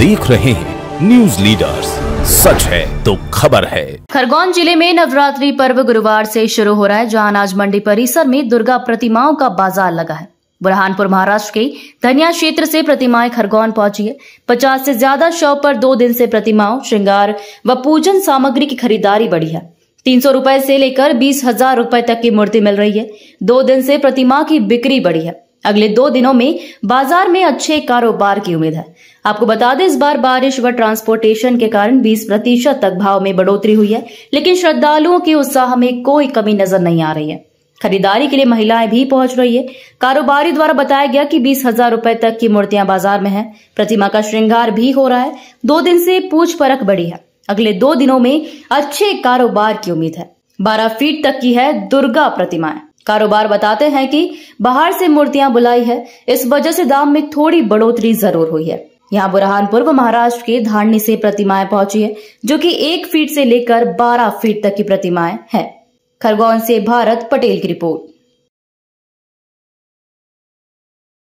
देख रहे हैं न्यूज लीडर्स सच है तो खबर है खरगोन जिले में नवरात्रि पर्व गुरुवार से शुरू हो रहा है जहां आज मंडी परिसर में दुर्गा प्रतिमाओं का बाजार लगा है बुरहानपुर महाराष्ट्र के धनिया क्षेत्र से प्रतिमाएं खरगोन पहुंची है पचास से ज्यादा शव पर दो दिन से प्रतिमाओं श्रृंगार व पूजन सामग्री की खरीदारी बढ़ी है तीन सौ से लेकर बीस हजार तक की मूर्ति मिल रही है दो दिन से प्रतिमा की बिक्री बढ़ी है अगले दो दिनों में बाजार में अच्छे कारोबार की उम्मीद है आपको बता दें इस बार बारिश व ट्रांसपोर्टेशन के कारण 20 प्रतिशत तक भाव में बढ़ोतरी हुई है लेकिन श्रद्धालुओं के उत्साह में कोई कमी नजर नहीं आ रही है खरीदारी के लिए महिलाएं भी पहुंच रही है कारोबारी द्वारा बताया गया कि बीस हजार रूपए तक की मूर्तियां बाजार में है प्रतिमा का श्रृंगार भी हो रहा है दो दिन से पूछ परख बढ़ी है अगले दो दिनों में अच्छे कारोबार की उम्मीद है बारह फीट तक की है दुर्गा प्रतिमाएं कारोबार बताते हैं कि बाहर से मूर्तियां बुलाई है इस वजह से दाम में थोड़ी बढ़ोतरी जरूर हुई है यहाँ बुरहानपुर व महाराष्ट्र के धारणी से प्रतिमाएं पहुंची है जो कि एक फीट से लेकर बारह फीट तक की प्रतिमाएं हैं खरगोन से भारत पटेल की रिपोर्ट